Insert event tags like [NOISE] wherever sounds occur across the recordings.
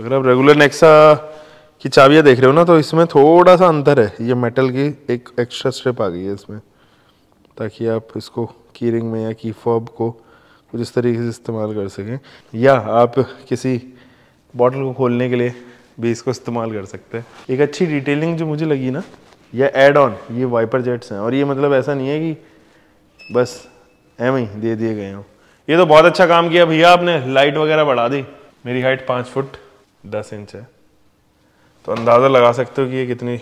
अगर आप regular Nexa की चाबियाँ देख रहे हो ना तो इसमें थोड़ा सा अंतर है ये मेटल की एक एक्स्ट्रा स्ट्रिप आ गई है इसमें ताकि आप इसको की रिंग में या की फॉब को कुछ इस तरीके से इस्तेमाल कर सकें या आप किसी बॉटल को खोलने के लिए भी इसको इस्तेमाल कर सकते हैं एक अच्छी डिटेलिंग जो मुझे लगी ना या एड ऑन ये वाइपर जेट्स हैं और ये मतलब ऐसा नहीं है कि बस एम ही दे दिए गए हो ये तो बहुत अच्छा काम किया भैया आपने लाइट वगैरह बढ़ा दी मेरी हाइट पाँच फुट दस इंच है तो अंदाज़ा लगा सकते हो कि ये कितनी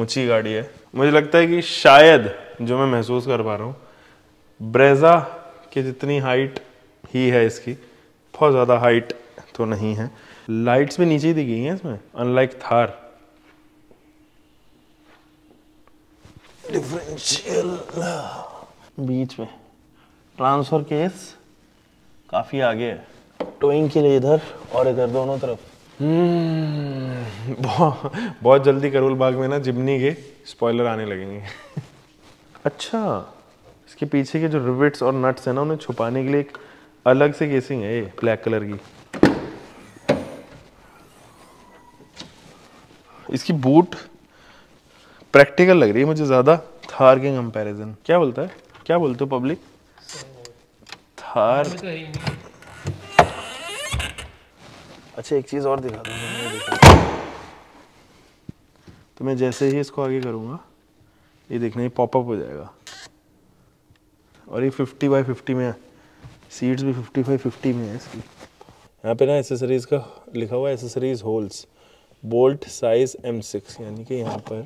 ऊंची गाड़ी है मुझे लगता है कि शायद जो मैं महसूस कर पा रहा हूँ ब्रेजा की जितनी हाइट ही है इसकी बहुत ज़्यादा हाइट तो नहीं है लाइट्स भी नीचे ही दी गई हैं इसमें अनलाइक थार डिफरेंशियल बीच में ट्रांसफर केस काफ़ी आगे है टोइंग के लिए इधर और इधर दोनों तरफ हम्म बहुत जल्दी करोल बाग में ना जिमनी के स्पॉइलर आने लगेंगे अच्छा इसके पीछे के जो रिविट्स और नट्स हैं ना उन्हें छुपाने के लिए एक अलग से केसिंग है ये ब्लैक कलर की इसकी बूट प्रैक्टिकल लग रही है मुझे ज़्यादा थार के कंपैरिजन क्या बोलता है क्या बोलते हो पब्लिक थार अच्छा एक चीज़ और दिखा दूँ तो मैं जैसे ही इसको आगे करूँगा ये देखना ये पॉपअप हो जाएगा और ये 50 बाई 50 में है सीट्स भी 50 बाई 50 में है इसकी यहाँ पे ना एसेसरीज़ का लिखा हुआ है accessories holes bolt size M six यानी कि यहाँ पर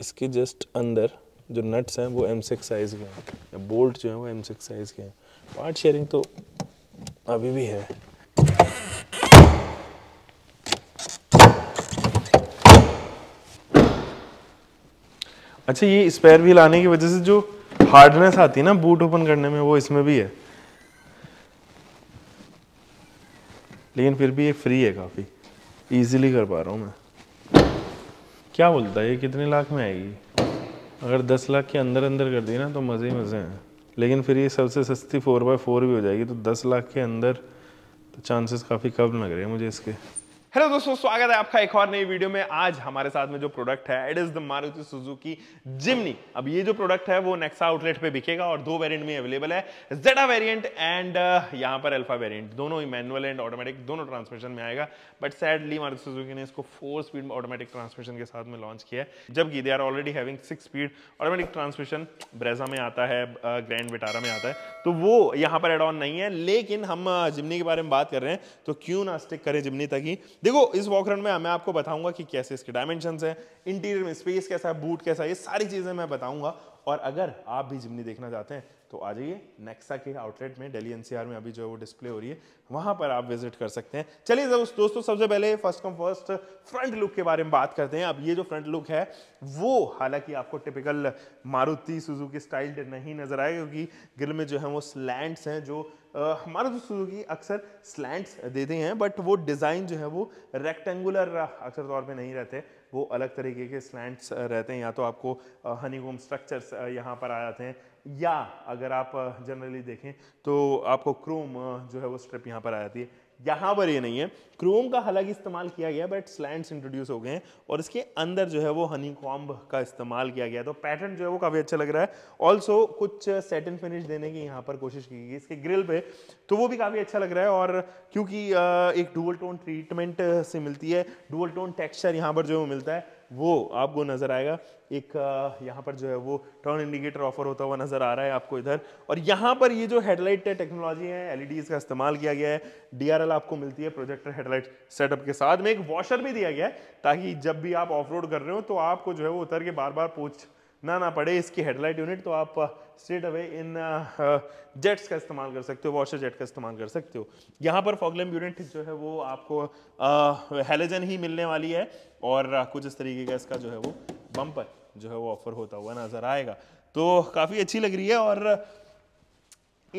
इसके जस्ट अंदर जो नट्स हैं वो एम सिक्स साइज़ के हैं या बोल्ट जो है वो एम सिक्स साइज़ के हैं पार्ट शेयरिंग तो अभी भी है अच्छा ये स्पेयर व्हील आने की वजह से जो हार्डनेस आती है ना बूट ओपन करने में वो इसमें भी है लेकिन फिर भी ये फ्री है काफ़ी इजीली कर पा रहा हूँ मैं क्या बोलता है ये कितने लाख में आएगी अगर दस लाख के अंदर अंदर कर दी ना तो मज़े ही मज़े हैं लेकिन फिर ये सबसे सस्ती फोर बाय फोर भी हो जाएगी तो दस लाख के अंदर तो चांसेस काफ़ी कम लग रहे हैं मुझे इसके हेलो दोस्तों स्वागत है आपका एक और नई वीडियो में आज हमारे साथ में जो प्रोडक्ट है it is the Maruti Suzuki Jimny अब ये जो प्रोडक्ट है वो नेक्सा आउटलेट पे बिकेगा और दो वेरिएंट में अवेलेबल है जेडा वेरिएंट एंड यहां पर अल्फा वेरिएंट दोनों ही मैनुअल एंड ऑटोमेटिक दोनों ट्रांसमिशन में आएगा बट सैडली मारुति सुजुकी ने इसको फोर स्पीड ऑटोमेटिक ट्रांसमिशन के साथ में लॉन्च किया है जबकि they are already having six speed automatic transmission Brezza में आता है ग्रैंड uh, विटारा में आता है तो वो यहाँ पर एड ऑन नहीं है लेकिन हम जिमनी uh, के बारे में बात कर रहे हैं तो क्यों ना स्टिक करें जिमनी तक ही देखो इस वॉक रन में मैं आपको बताऊंगा कि कैसे इसके डायमेंशन हैं इंटीरियर में स्पेस कैसा है बूट कैसा है ये सारी चीज़ें मैं बताऊंगा और अगर आप भी जिमनी देखना चाहते हैं तो आ जाइए नेक्सा के आउटलेट में दिल्ली एनसीआर में अभी जो है वो डिस्प्ले हो रही है वहां पर आप विजिट कर सकते हैं चलिए दोस्तों सबसे पहले first come first front look के बारे में बात करते हैं अब ये जो फ्रंट लुक है वो हालांकि आपको टिपिकल मारुति सुजुकी स्टाइल नहीं नजर आएगा क्योंकि ग्रिल में जो है वो स्लैंड्स हैं जो हमारा तो सुजुकी अक्सर स्लैंट्स देते हैं बट वो डिज़ाइन जो है वो रेक्टेंगुलर अक्सर तौर पे नहीं रहते वो अलग तरीके के स्लैंट्स रहते हैं या तो आपको हनीकोम स्ट्रक्चर्स यहाँ पर आ जाते हैं या अगर आप जनरली देखें तो आपको क्रोम जो है वो स्ट्रिप यहाँ पर आ जाती है यहाँ पर ये नहीं है क्रोम का हालांकि इस्तेमाल किया गया बट स्लैंड इंट्रोड्यूस हो गए हैं और इसके अंदर जो है वो हनी कॉम्ब का इस्तेमाल किया गया तो पैटर्न जो है वो काफ़ी अच्छा लग रहा है ऑल्सो कुछ सेटन फिनिश देने की यहाँ पर कोशिश की गई इसके ग्रिल पे तो वो भी काफ़ी अच्छा लग रहा है और क्योंकि एक डुअल टोन ट्रीटमेंट से मिलती है डुअल टोन टेक्स्चर यहाँ पर जो मिलता है वो आपको नज़र आएगा एक यहाँ पर जो है वो टर्न इंडिकेटर ऑफर होता हुआ नज़र आ रहा है आपको इधर और यहाँ पर ये जो हेडलाइट टेक्नोलॉजी है एल का इस्तेमाल किया गया है डी आपको मिलती है प्रोजेक्टर हेडलाइट सेटअप के साथ में एक वॉशर भी दिया गया है ताकि जब भी आप ऑफ कर रहे हो तो आपको जो है वो उतर के बार बार पूछ ना ना पड़े इसकी हेडलाइट यूनिट तो आप straight uh, away in jets uh, uh, का इस्तेमाल कर सकते हो वॉशर जेट का इस्तेमाल कर सकते हो यहाँ पर फॉगलम यूनिट जो है वो आपको हेलोजन ही मिलने वाली है और कुछ इस तरीके का इसका जो है वो बम्पर जो है वो ऑफर होता हुआ नज़र आएगा तो काफ़ी अच्छी लग रही है और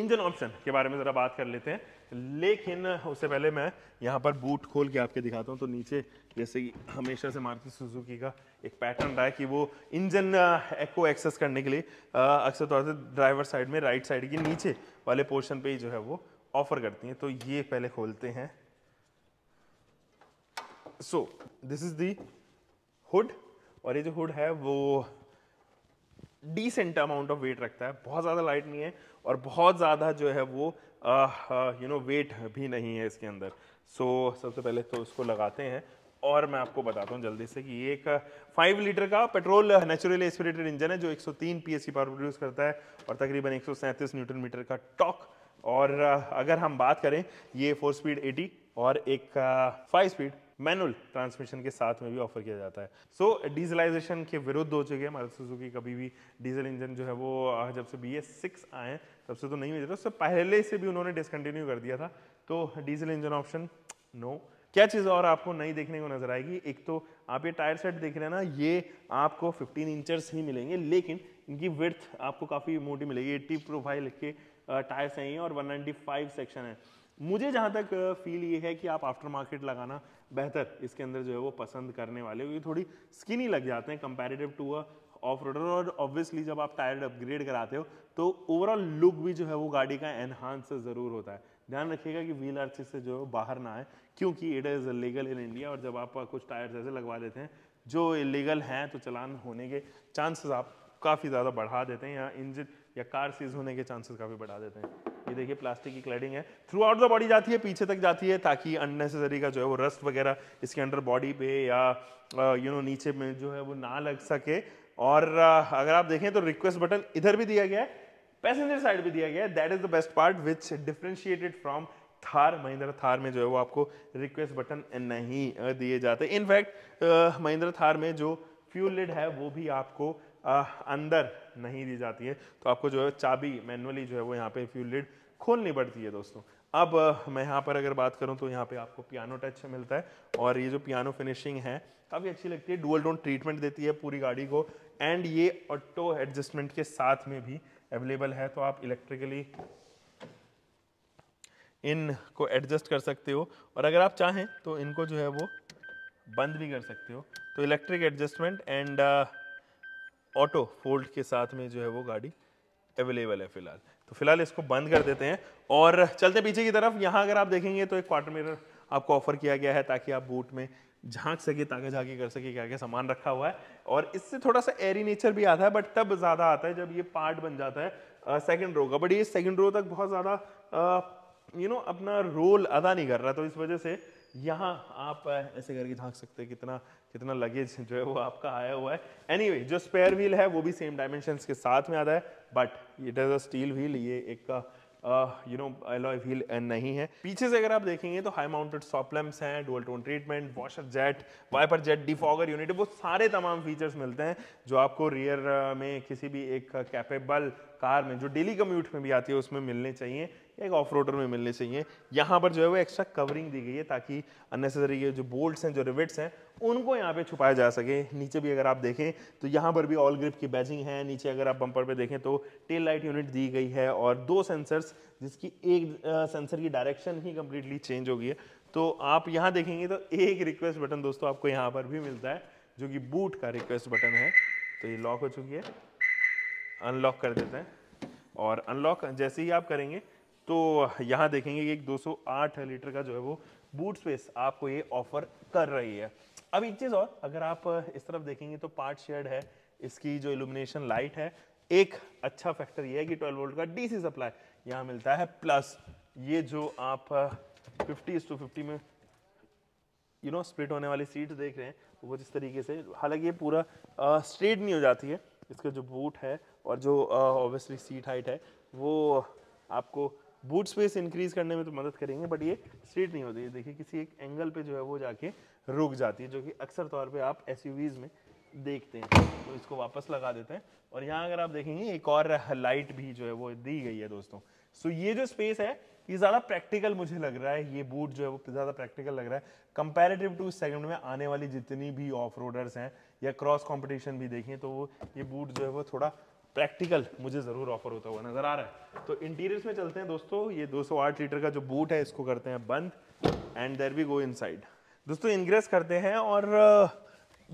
इंजन ऑप्शन के बारे में ज़रा बात कर लेते हैं लेकिन उससे पहले मैं यहाँ पर बूट खोल के आपके दिखाता हूँ तो नीचे जैसे कि हमेशा से मारुति सुजुकी का एक पैटर्न रहा है कि वो इंजन को एक्सेस करने के लिए uh, अक्सर तौर से ड्राइवर साइड में राइट साइड के नीचे वाले पोर्शन पे ही जो है वो ऑफर करती हैं तो ये पहले खोलते हैं so this is the hood और ये जो हुड है वो डिसेंट अमाउंट ऑफ वेट रखता है बहुत ज़्यादा लाइट नहीं है और बहुत ज़्यादा जो है वो यू नो वेट भी नहीं है इसके अंदर सो so, सबसे पहले तो इसको लगाते हैं और मैं आपको बताता हूँ जल्दी से कि ये एक फाइव लीटर का पेट्रोल नेचुरल एस्पिरेटेड इंजन है जो 103 पीएससी पावर प्रोड्यूस करता है और तकरीबन एक न्यूटन मीटर का टॉक और अगर हम बात करें ये फोर स्पीड 80 और एक फाइव स्पीड मैनुअल ट्रांसमिशन के साथ में भी ऑफर किया जाता है सो so, डीजलाइजेशन के विरुद्ध हो चुके हैं मारुति सुजुकी कभी भी डीजल इंजन जो है वो जब से बी एस सिक्स आए तब से तो नहीं मिल रहा उससे पहले से भी उन्होंने डिसकंटिन्यू कर दिया था तो डीजल इंजन ऑप्शन नो क्या चीज़ और आपको नई देखने को नजर आएगी एक तो आप ये टायर सेट देख रहे हैं ना ये आपको 15 इंचर्स ही मिलेंगे लेकिन इनकी विर्थ आपको काफ़ी मोटी मिलेगी 80 प्रोफाइल के टायर्स हैं और 195 सेक्शन है मुझे जहाँ तक फील ये है कि आप आफ्टर मार्केट लगाना बेहतर इसके अंदर जो है वो पसंद करने वाले ये थोड़ी स्किनी लग जाते हैं comparative to a off roader और ऑब्वियसली जब आप टायर अपग्रेड कराते हो तो ओवरऑल लुक भी जो है वो गाड़ी का एनहांस ज़रूर होता है ध्यान रखिएगा कि व्हील आर्चिस से जो है बाहर ना आए क्योंकि it is legal in India और जब आप कुछ टायर्स ऐसे लगवा देते हैं जो इलीगल हैं तो चलान होने के चांसेस आप काफ़ी ज़्यादा बढ़ा देते हैं या इंजन या कार सीज होने के चांसेस काफ़ी बढ़ा देते हैं ये देखिए प्लास्टिक की क्लैडिंग है थ्रू आउट द बॉडी जाती है पीछे तक जाती है ताकि अननेसेसरी का जो है वो रस्ट वगैरह इसके अंडर बॉडी पे या यू नो नीचे में जो है वो ना लग सके और अगर आप देखें तो रिक्वेस्ट बटन इधर भी दिया गया है पैसेंजर साइड भी दिया गया है that is the best part which differentiated from Thar Mahindra Thar में जो है वो आपको रिक्वेस्ट बटन नहीं दिए जाते इनफैक्ट महिंद्रा थार में जो फ्यूल लिड है वो भी आपको आ, अंदर नहीं दी जाती है तो आपको जो है चाबी मैनुअली जो है वो यहाँ पे फ्यू लिड खोलनी पड़ती है दोस्तों अब मैं यहाँ पर अगर बात करूँ तो यहाँ पे आपको पियानो टच मिलता है और ये जो पियानो फिनिशिंग है काफ़ी अच्छी लगती है डुअल डोन ट्रीटमेंट देती है पूरी गाड़ी को एंड ये ऑटो एडजस्टमेंट के साथ में भी अवेलेबल है तो आप इलेक्ट्रिकली इन को एडजस्ट कर सकते हो और अगर आप चाहें तो इनको जो है वो बंद भी कर सकते हो तो electric adjustment and auto fold के साथ में जो है वो गाड़ी अवेलेबल है फिलहाल तो फिलहाल इसको बंद कर देते हैं और चलते पीछे की तरफ यहाँ अगर आप देखेंगे तो एक क्वार्टर मीटर आपको ऑफर किया गया है ताकि आप बूट में झांक सके ताकि झांकी कर सके क्या क्या सामान रखा हुआ है और इससे थोड़ा सा एरी नेचर भी आता है बट तब ज़्यादा आता है जब ये पार्ट बन जाता है सेकेंड रो का बट ये सेकेंड रो तक बहुत ज़्यादा यू नो अपना रोल अदा नहीं कर रहा तो इस वजह से यहाँ आप ऐसे करके झांक सकते हैं कितना कितना लगेज [LAUGHS] जो है वो आपका आया हुआ है एनी anyway, जो स्पेयर व्हील है वो भी सेम डायमेंशन के साथ में आता है but it is a steel wheel ये एक का यू नो एलॉय व्हील नहीं है पीछे से अगर आप देखेंगे तो हाई माउंटेड सॉपलम्स हैं dual tone treatment washer jet wiper jet defogger unit वो सारे तमाम फीचर्स मिलते हैं जो आपको रियर uh, में किसी भी एक कैपेबल कार में जो डेली कम्यूट में भी आती है उसमें मिलने चाहिए एक ऑफ रोडर में मिलने चाहिए यहाँ पर जो है वो एक्स्ट्रा कवरिंग दी गई है ताकि अननेसेसरी के जो बोल्ट्स हैं जो रिवेट्स हैं उनको यहाँ पे छुपाया जा सके नीचे भी अगर आप देखें तो यहाँ पर भी ऑल ग्रिप की बैजिंग है नीचे अगर आप बम्पर पे देखें तो टेल लाइट यूनिट दी गई है और दो सेंसर्स जिसकी एक सेंसर की डायरेक्शन ही कम्प्लीटली चेंज हो गई है तो आप यहाँ देखेंगे तो एक रिक्वेस्ट बटन दोस्तों आपको यहाँ पर भी मिलता है जो कि बूट का रिक्वेस्ट बटन है तो ये लॉक हो चुकी है अनलॉक कर देते हैं और अनलॉक जैसे ही आप करेंगे तो यहाँ देखेंगे कि एक 208 लीटर का जो है वो बूट स्पेस आपको ये ऑफर कर रही है अब एक चीज़ और अगर आप इस तरफ देखेंगे तो पार्ट शेड है इसकी जो इल्यूमिनेशन लाइट है एक अच्छा फैक्टर ये है कि 12 वोल्ट का डीसी सप्लाई यहाँ मिलता है प्लस ये जो आप 50 टू फिफ्टी में यू नो स्प्लिट होने वाली सीट देख रहे हैं तो वो जिस तरीके से हालांकि ये पूरा स्ट्रेट नहीं हो जाती है इसका जो बूट है और जो ऑब्वियसली सीट हाइट है वो आपको बूट स्पेस इंक्रीज करने में तो मदद करेंगे बट ये स्ट्रेट नहीं होती है देखिए किसी एक एंगल पे जो है वो जाके रुक जाती है जो कि अक्सर तौर पे आप एस में देखते हैं तो इसको वापस लगा देते हैं और यहाँ अगर आप देखेंगे एक और लाइट भी जो है वो दी गई है दोस्तों सो ये जो स्पेस है ये ज़्यादा प्रैक्टिकल मुझे लग रहा है ये बूट जो है वो ज़्यादा प्रैक्टिकल लग रहा है कंपेरेटिव टू सेगमेंट में आने वाली जितनी भी ऑफ रोडर्स हैं या क्रॉस कॉम्पिटिशन भी देखें तो वो ये बूट जो है वो थोड़ा प्रैक्टिकल मुझे ज़रूर ऑफर होता हुआ नज़र आ रहा है तो इंटीरियर्स में चलते हैं दोस्तों ये 208 लीटर का जो बूट है इसको करते हैं बंद and there we go inside दोस्तों इनग्रेस करते हैं और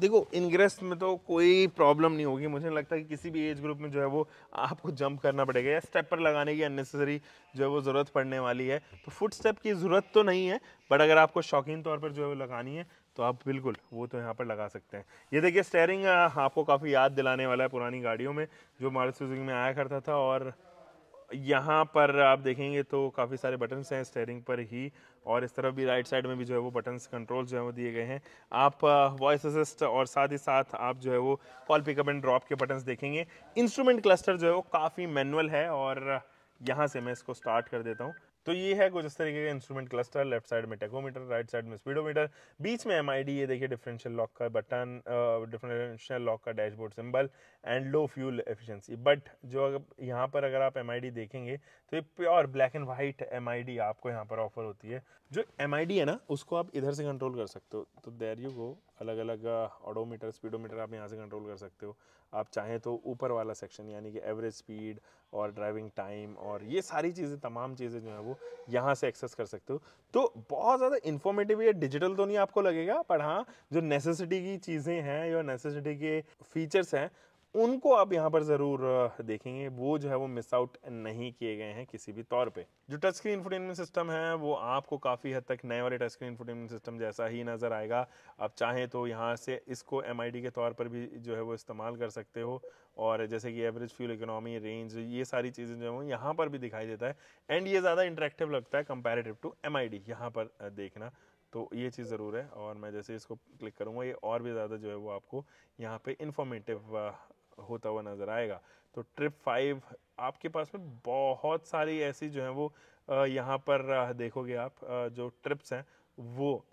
देखो इनग्रेस में तो कोई प्रॉब्लम नहीं होगी मुझे नहीं लगता कि किसी भी एज ग्रुप में जो है वो आपको जंप करना पड़ेगा या स्टेप पर लगाने की अननेसेसरी जो है वो ज़रूरत पड़ने वाली है तो फुट स्टेप की ज़रूरत तो नहीं है बट अगर आपको शौकीन तौर पर जो है वो लगानी है तो आप बिल्कुल वो तो यहाँ पर लगा सकते हैं ये देखिए स्टेयरिंग आपको काफ़ी याद दिलाने वाला है पुरानी गाड़ियों में जो मारुति सुजुकी में आया करता था और यहाँ पर आप देखेंगे तो काफ़ी सारे बटन्स हैं स्टेयरिंग पर ही और इस तरफ भी राइट साइड में भी जो है वो बटन्स कंट्रोल जो है वो दिए गए हैं आप वॉइस असिस्ट और साथ ही साथ आप जो है वो कॉल पिकअप एंड ड्रॉप के बटन्स देखेंगे इंस्ट्रूमेंट क्लस्टर जो है वो काफ़ी मैनुअल है और यहाँ से मैं इसको स्टार्ट कर देता हूँ तो ये है कुछ इस तरीके का इंस्ट्रूमेंट क्लस्टर लेफ्ट साइड में टेकोमीटर राइट साइड में स्पीडोमीटर बीच में एम ये देखिए डिफरेंशियल लॉक का बटन डिफरेंशियल लॉक का dashboard symbol and low fuel efficiency but जो अगर यहाँ पर अगर आप एम देखेंगे तो ये pure black and white um आपको यहाँ पर ऑफर होती है जो एम है ना उसको आप इधर से कंट्रोल कर सकते हो तो देर यू गो अलग अलग ऑडोमीटर स्पीडोमीटर आप यहाँ से कंट्रोल कर सकते हो आप चाहें तो ऊपर वाला सेक्शन यानी कि एवरेज स्पीड और ड्राइविंग टाइम और ये सारी चीज़ें तमाम चीज़ें जो है वो यहाँ से एक्सेस कर सकते हो तो बहुत ज़्यादा इन्फॉर्मेटिव या डिजिटल तो नहीं आपको लगेगा पर हाँ जो नेसेसिटी की चीज़ें हैं या नेसेसिटी के फीचर्स हैं उनको आप यहाँ पर ज़रूर देखेंगे वो जो है वो मिस आउट नहीं किए गए हैं किसी भी तौर पे जो टच स्क्रीन इंफोटेनमेंट सिस्टम है वो आपको काफ़ी हद तक नए वाले टच स्क्रीन इंफोटेनमेंट सिस्टम जैसा ही नज़र आएगा आप चाहें तो यहाँ से इसको एम के तौर पर भी जो है वो इस्तेमाल कर सकते हो और जैसे कि एवरेज फ्यूल इकोनॉमी रेंज ये सारी चीज़ें जो है वो यहाँ पर भी दिखाई देता है एंड ये ज़्यादा इंटरेक्टिव लगता है कंपेरेटिव टू एम आई यहाँ पर देखना तो ये चीज़ ज़रूर है और मैं जैसे इसको क्लिक करूँगा ये और भी ज़्यादा जो है वो आपको यहाँ पे इन्फॉर्मेटिव होता हुआ नज़र आएगा तो ट्रिप फाइव आपके पास में बहुत सारी ऐसी जो है वो यहाँ पर देखोगे आप जो ट्रिप्स हैं वो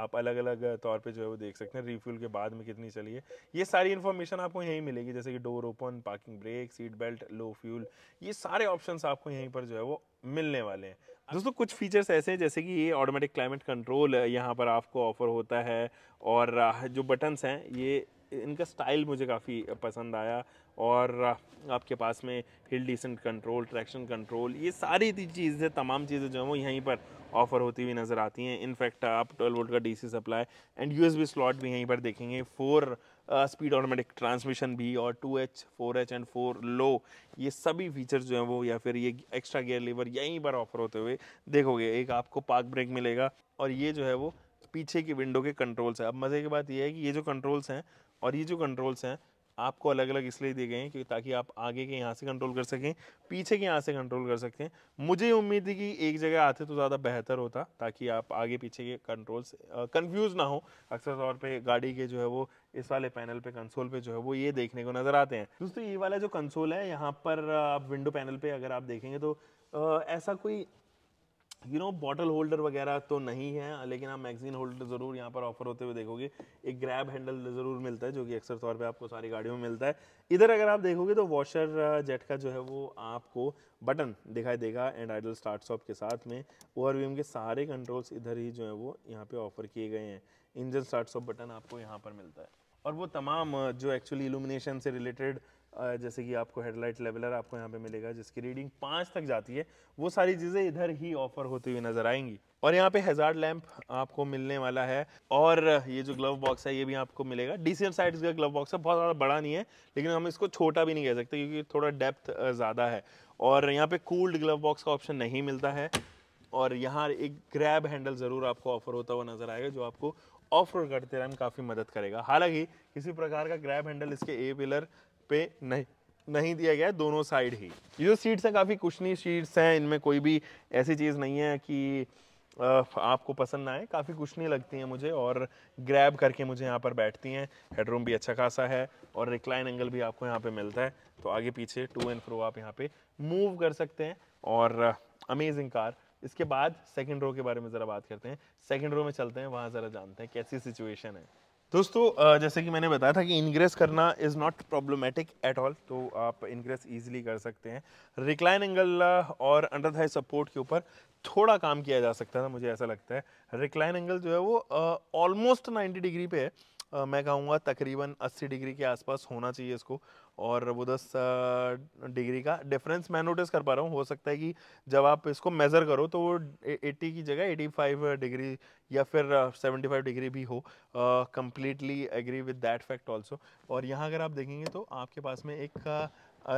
आप अलग अलग तौर पे जो है वो देख सकते हैं रिफ्यूल के बाद में कितनी चली है ये सारी इन्फॉर्मेशन आपको यहीं मिलेगी जैसे कि door open parking brake seat belt low fuel ये सारे ऑप्शन आपको यहीं पर जो है वो मिलने वाले हैं दोस्तों कुछ फीचर्स ऐसे हैं जैसे कि ये ऑटोमेटिक क्लाइमेट कंट्रोल यहाँ पर आपको ऑफर होता है और जो बटन्स हैं ये इनका स्टाइल मुझे काफ़ी पसंद आया और आपके पास में hill descent control traction control ये सारी चीज़ें तमाम चीज़ें जो हैं वो यहीं पर ऑफ़र होती हुई नज़र आती हैं इनफैक्ट आप 12 वोल्ट का DC supply and USB slot भी यहीं पर देखेंगे फोर स्पीड ऑटोमेटिक ट्रांसमिशन भी और two H four H and four low ये सभी फीचर्स जो हैं वो या फिर ये एक्स्ट्रा गेयर लीवर यहीं पर ऑफर होते हुए देखोगे एक आपको पार्क ब्रेक मिलेगा और ये जो है वो पीछे की विंडो के कंट्रोल्स है अब मज़े की बात ये है कि ये जो कंट्रोल्स हैं और ये जो कंट्रोल्स हैं आपको अलग अलग इसलिए दिए गए हैं क्योंकि ताकि आप आगे के यहाँ से कंट्रोल कर सकें पीछे के यहाँ से कंट्रोल कर सकें मुझे उम्मीद थी कि एक जगह आते तो ज़्यादा बेहतर होता ताकि आप आगे पीछे के कंट्रोल्स कंफ्यूज ना हो अक्सर तौर पे गाड़ी के जो है वो इस वाले पैनल पे कंसोल पे जो है वो ये देखने को नज़र आते हैं दोस्तों ये वाला जो कंसोल है यहाँ पर आप विंडो पैनल पर अगर आप देखेंगे तो ऐसा कोई यू नो बॉटल होल्डर वगैरह तो नहीं है लेकिन आप मैगजीन होल्डर ज़रूर यहाँ पर ऑफर होते हुए देखोगे एक ग्रैब हैंडल ज़रूर मिलता है जो कि अक्सर तौर पे आपको सारी गाड़ियों में मिलता है इधर अगर आप देखोगे तो वॉशर जेट uh, का जो है वो आपको बटन दिखाई देगा एंड आइडल स्टार्ट स्टॉप के साथ में ओवर के सारे कंट्रोल्स इधर ही जो है वो यहाँ पर ऑफर किए गए हैं इंजन स्टार्ट स्टॉप बटन आपको यहाँ पर मिलता है और वो तमाम uh, जो एक्चुअली इलूमिनेशन से रिलेटेड जैसे कि आपको हेडलाइट लेवलर आपको यहाँ पे मिलेगा जिसकी रीडिंग पाँच तक जाती है वो सारी चीज़ें इधर ही ऑफर होती हुई नज़र आएंगी और यहाँ पे हेजार्ड लैंप आपको मिलने वाला है और ये जो ग्लव बॉक्स है ये भी आपको मिलेगा डीसीएम साइड का ग्लव बॉक्स है बहुत ज़्यादा बड़ा नहीं है लेकिन हम इसको छोटा भी नहीं कह सकते क्योंकि थोड़ा डेप्थ ज़्यादा है और यहाँ पे कूल्ड ग्लव बॉक्स का ऑप्शन नहीं मिलता है और यहाँ एक ग्रैब हैंडल ज़रूर आपको ऑफर होता हुआ नज़र आएगा जो आपको ऑफ रोड करते टाइम काफ़ी मदद करेगा हालांकि किसी प्रकार का ग्रैब हैंडल इसके ए पिलर पे नहीं नहीं दिया गया है दोनों साइड ही ये जो सीट्स हैं काफ़ी कुशनी सीट्स हैं इनमें कोई भी ऐसी चीज़ नहीं है कि आपको पसंद ना आए काफ़ी कुछ नहीं लगती हैं मुझे और ग्रैब करके मुझे यहाँ पर बैठती हैं हेडरूम भी अच्छा खासा है और रिक्लाइन एंगल भी आपको यहाँ पे मिलता है तो आगे पीछे टू एंड फ्रो आप यहाँ पे मूव कर सकते हैं और अमेजिंग कार इसके बाद सेकेंड रो के बारे में ज़रा बात करते हैं सेकेंड रो में चलते हैं वहाँ ज़रा जानते हैं कैसी सिचुएशन है दोस्तों जैसे कि मैंने बताया था कि इंग्रेस करना is not problematic at all तो आप इंग्रेस ईजिली कर सकते हैं रिक्लाइन एंगल और अंडर थाई सपोर्ट के ऊपर थोड़ा काम किया जा सकता था मुझे ऐसा लगता है रिक्लाइन एंगल जो है वो ऑलमोस्ट नाइन्टी डिग्री पे है मैं कहूँगा तकरीबन 80 डिग्री के आसपास होना चाहिए इसको और वो दस डिग्री का डिफरेंस मैं नोटिस कर पा रहा हूँ हो सकता है कि जब आप इसको मेज़र करो तो वो एट्टी की जगह एटी फाइव डिग्री या फिर सेवेंटी फाइव डिग्री भी हो completely agree with that fact also और यहाँ अगर आप देखेंगे तो आपके पास में एक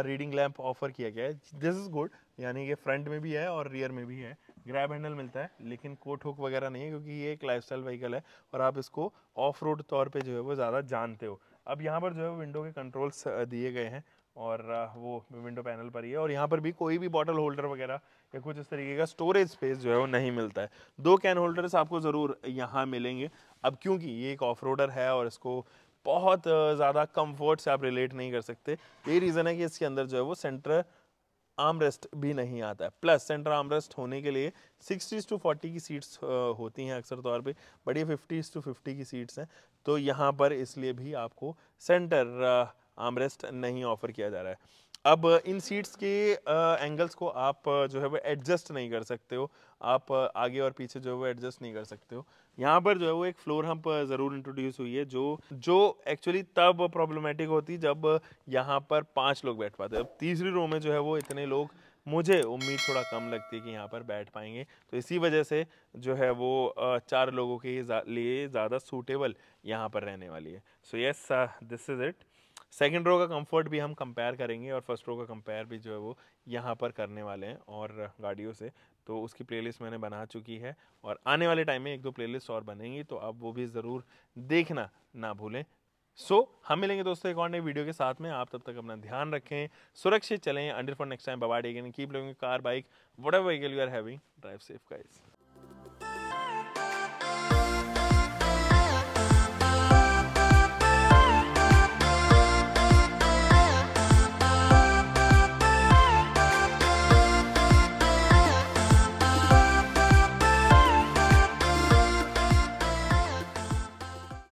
रीडिंग लैम्प ऑफर किया गया है दिस इज़ गुड यानी कि फ्रंट में भी है और रियर में भी है ग्रैब हैंडल मिलता है लेकिन कोट हुक वगैरह नहीं है क्योंकि ये एक लाइफस्टाइल व्हीकल है और आप इसको ऑफ रोड तौर पे जो है वो ज़्यादा जानते हो अब यहाँ पर जो है विंडो के कंट्रोल्स दिए गए हैं और वो विंडो पैनल पर ही है और यहाँ पर भी कोई भी बॉटल होल्डर वगैरह या कुछ इस तरीके का स्टोरेज स्पेस जो है वो नहीं मिलता है दो कैन होल्डर्स आपको ज़रूर यहाँ मिलेंगे अब क्योंकि ये एक ऑफ रोडर है और इसको बहुत ज़्यादा कम्फर्ट से आप रिलेट नहीं कर सकते ये रीज़न है कि इसके अंदर जो है वो सेंटर आर्मरेस्ट भी नहीं आता है प्लस सेंटर आर्मरेस्ट होने के लिए सिक्सटीज़ टू फोर्टी की सीट्स होती हैं अक्सर तौर पे बट ये फिफ्टीज़ टू फिफ्टी की सीट्स हैं तो यहाँ पर इसलिए भी आपको सेंटर आर्मरेस्ट नहीं ऑफर किया जा रहा है अब इन सीट्स के एंगल्स को आप जो है वो एडजस्ट नहीं कर सकते हो आप आगे और पीछे जो है वो एडजस्ट नहीं कर सकते हो यहाँ पर जो है वो एक फ्लोर हम्प ज़रूर इंट्रोड्यूस हुई है जो जो एक्चुअली तब प्रॉब्लमेटिक होती जब यहाँ पर पाँच लोग बैठ पाते अब तीसरी रो में जो है वो इतने लोग मुझे उम्मीद थोड़ा कम लगती है कि यहाँ पर बैठ पाएंगे तो इसी वजह से जो है वो चार लोगों के लिए ज़्यादा सूटेबल यहाँ पर रहने वाली है so yes this is it second row का कम्फर्ट भी हम कंपेयर करेंगे और फर्स्ट रो का कंपेयर भी जो है वो यहाँ पर करने वाले हैं और गाड़ियों से तो उसकी प्लेलिस्ट मैंने बना चुकी है और आने वाले टाइम में एक दो प्लेलिस्ट और बनेंगी तो आप वो भी ज़रूर देखना ना भूलें सो so, हम मिलेंगे दोस्तों एक और नई वीडियो के साथ में आप तब तक अपना ध्यान रखें सुरक्षित चलें अंडर फॉर नेक्स्ट टाइम बवाडेगे keep living car bike whatever you are having drive safe guys